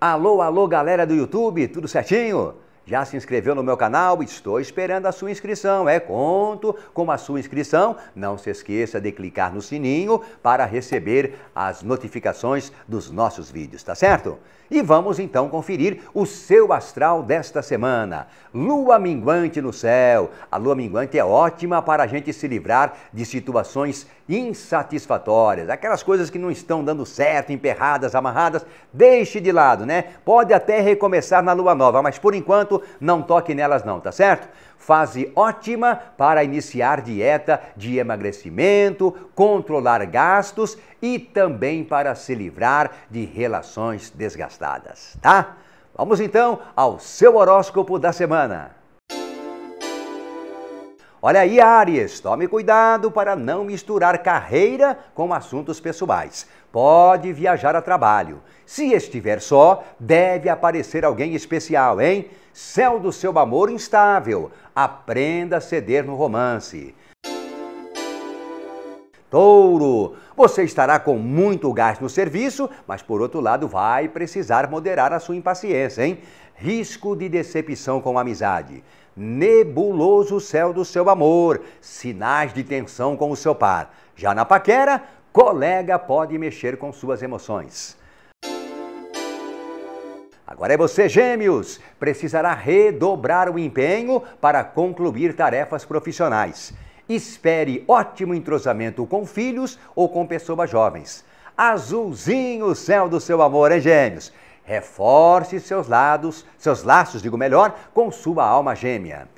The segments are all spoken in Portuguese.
Alô, alô, galera do YouTube, tudo certinho? Já se inscreveu no meu canal? Estou esperando a sua inscrição. É, conto com a sua inscrição. Não se esqueça de clicar no sininho para receber as notificações dos nossos vídeos, tá certo? E vamos então conferir o seu astral desta semana. Lua minguante no céu. A lua minguante é ótima para a gente se livrar de situações insatisfatórias, aquelas coisas que não estão dando certo, emperradas, amarradas. Deixe de lado, né? Pode até recomeçar na lua nova, mas por enquanto não toque nelas não, tá certo? Fase ótima para iniciar dieta de emagrecimento, controlar gastos e também para se livrar de relações desgastadas, tá? Vamos então ao seu horóscopo da semana. Olha aí, Aries, tome cuidado para não misturar carreira com assuntos pessoais. Pode viajar a trabalho. Se estiver só, deve aparecer alguém especial, hein? Céu do seu amor instável. Aprenda a ceder no romance touro. Você estará com muito gás no serviço, mas por outro lado vai precisar moderar a sua impaciência, hein? Risco de decepção com a amizade. Nebuloso céu do seu amor, sinais de tensão com o seu par. Já na paquera, colega pode mexer com suas emoções. Agora é você, Gêmeos! Precisará redobrar o empenho para concluir tarefas profissionais. Espere ótimo entrosamento com filhos ou com pessoas jovens. Azulzinho o céu do seu amor, hein, gêmeos? Reforce seus lados, seus laços, digo melhor, com sua alma gêmea.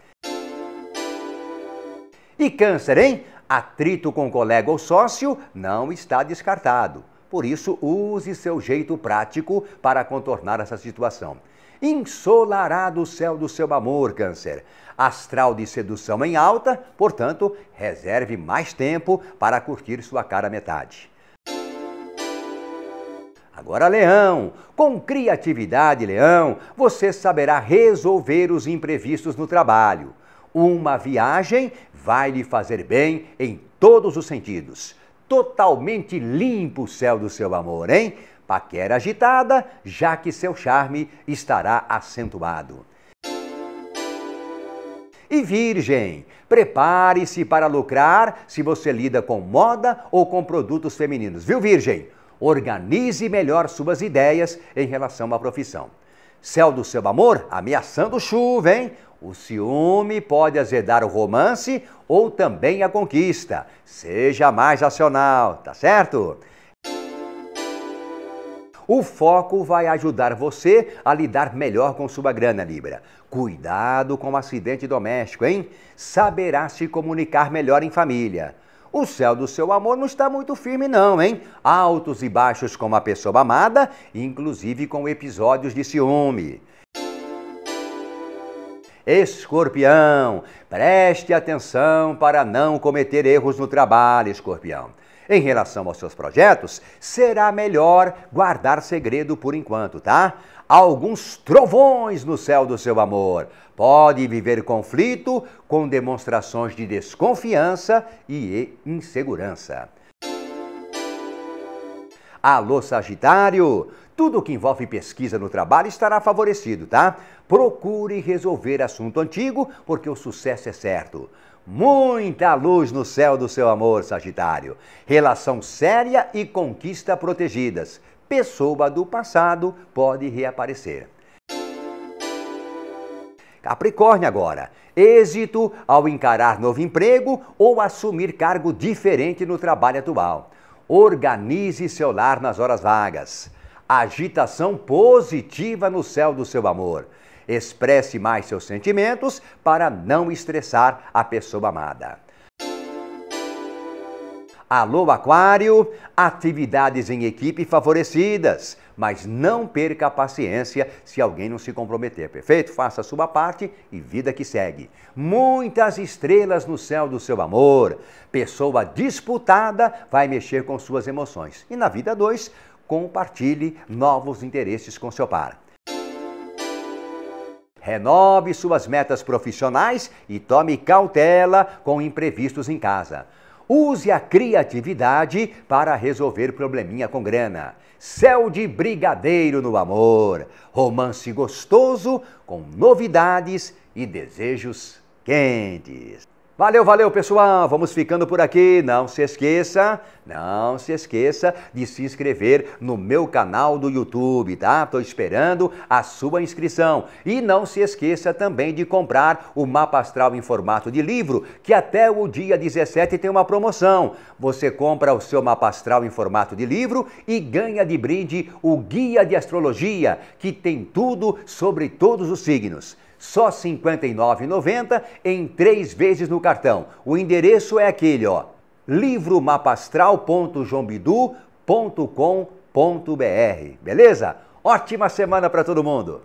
E câncer, hein? Atrito com colega ou sócio não está descartado. Por isso, use seu jeito prático para contornar essa situação ensolarado o céu do seu amor, Câncer. Astral de sedução em alta, portanto, reserve mais tempo para curtir sua cara metade. Agora, Leão, com criatividade, Leão, você saberá resolver os imprevistos no trabalho. Uma viagem vai lhe fazer bem em todos os sentidos. Totalmente limpo o céu do seu amor, hein? paquera agitada, já que seu charme estará acentuado. E Virgem, prepare-se para lucrar se você lida com moda ou com produtos femininos, viu, Virgem? Organize melhor suas ideias em relação à profissão. Céu do seu amor ameaçando chuva, hein? O ciúme pode azedar o romance ou também a conquista. Seja mais racional, tá certo? O foco vai ajudar você a lidar melhor com sua grana, Libra. Cuidado com o acidente doméstico, hein? Saberá se comunicar melhor em família. O céu do seu amor não está muito firme, não, hein? Altos e baixos com a pessoa amada, inclusive com episódios de ciúme. Escorpião, preste atenção para não cometer erros no trabalho, escorpião. Em relação aos seus projetos, será melhor guardar segredo por enquanto, tá? Alguns trovões no céu do seu amor. Pode viver conflito com demonstrações de desconfiança e insegurança. Alô, Sagitário! Tudo que envolve pesquisa no trabalho estará favorecido, tá? Procure resolver assunto antigo, porque o sucesso é certo. Muita luz no céu do seu amor, Sagitário. Relação séria e conquista protegidas. Pessoa do passado pode reaparecer. Capricórnio agora. Êxito ao encarar novo emprego ou assumir cargo diferente no trabalho atual. Organize seu lar nas horas vagas. Agitação positiva no céu do seu amor. Expresse mais seus sentimentos para não estressar a pessoa amada. Alô Aquário, atividades em equipe favorecidas, mas não perca a paciência se alguém não se comprometer, perfeito? Faça a sua parte e vida que segue. Muitas estrelas no céu do seu amor. Pessoa disputada vai mexer com suas emoções. E na vida 2, compartilhe novos interesses com seu par. Renove suas metas profissionais e tome cautela com imprevistos em casa. Use a criatividade para resolver probleminha com grana. Céu de brigadeiro no amor. Romance gostoso com novidades e desejos quentes. Valeu, valeu, pessoal. Vamos ficando por aqui. Não se esqueça, não se esqueça de se inscrever no meu canal do YouTube, tá? Tô esperando a sua inscrição. E não se esqueça também de comprar o mapa astral em formato de livro, que até o dia 17 tem uma promoção. Você compra o seu mapa astral em formato de livro e ganha de brinde o guia de astrologia, que tem tudo sobre todos os signos. Só R$ 59,90 em três vezes no cartão. O endereço é aquele, ó. livromapastral.jombidu.com.br. Beleza? Ótima semana para todo mundo!